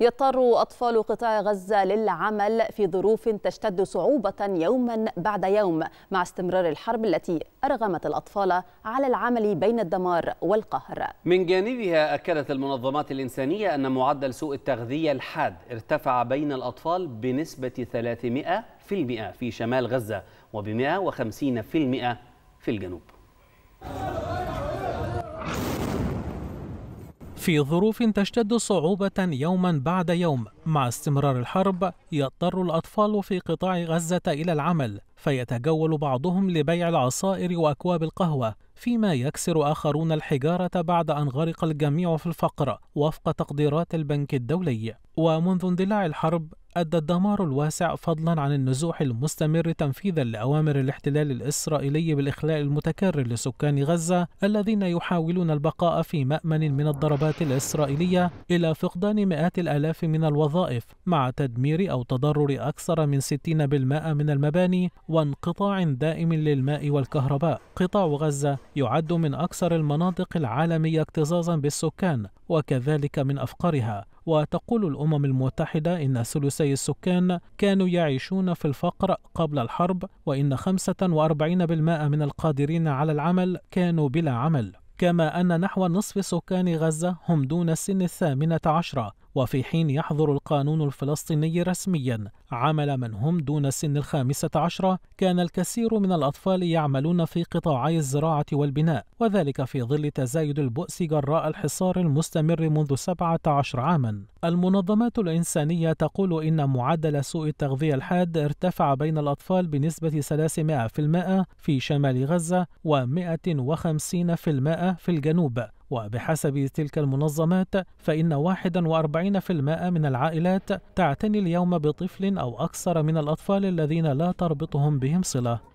يضطر أطفال قطاع غزة للعمل في ظروف تشتد صعوبة يوما بعد يوم مع استمرار الحرب التي أرغمت الأطفال على العمل بين الدمار والقهر من جانبها أكدت المنظمات الإنسانية أن معدل سوء التغذية الحاد ارتفع بين الأطفال بنسبة 300% في شمال غزة وب 150% في الجنوب في ظروف تشتد صعوبة يوما بعد يوم مع استمرار الحرب يضطر الأطفال في قطاع غزة إلى العمل فيتجول بعضهم لبيع العصائر وأكواب القهوة فيما يكسر آخرون الحجارة بعد أن غرق الجميع في الفقر وفق تقديرات البنك الدولي ومنذ اندلاع الحرب أدى الدمار الواسع فضلا عن النزوح المستمر تنفيذا لأوامر الاحتلال الإسرائيلي بالإخلاء المتكرر لسكان غزة الذين يحاولون البقاء في مأمن من الضربات الإسرائيلية إلى فقدان مئات الآلاف من الوظائف مع تدمير أو تضرر أكثر من 60% من المباني وانقطاع دائم للماء والكهرباء قطاع غزة يعد من أكثر المناطق العالمية اكتظاظا بالسكان وكذلك من أفقرها وتقول الأمم المتحدة إن ثلثي السكان كانوا يعيشون في الفقر قبل الحرب وإن 45% من القادرين على العمل كانوا بلا عمل كما أن نحو نصف سكان غزة هم دون سن الثامنة عشرة وفي حين يحظر القانون الفلسطيني رسميا عمل من هم دون سن الخامسة عشرة كان الكثير من الأطفال يعملون في قطاعي الزراعة والبناء وذلك في ظل تزايد البؤس جراء الحصار المستمر منذ 17 عاما المنظمات الإنسانية تقول إن معدل سوء التغذية الحاد ارتفع بين الأطفال بنسبة 300% في شمال غزة و 150% في الجنوب وبحسب تلك المنظمات فإن 41% من العائلات تعتني اليوم بطفل أو أكثر من الأطفال الذين لا تربطهم بهم صلة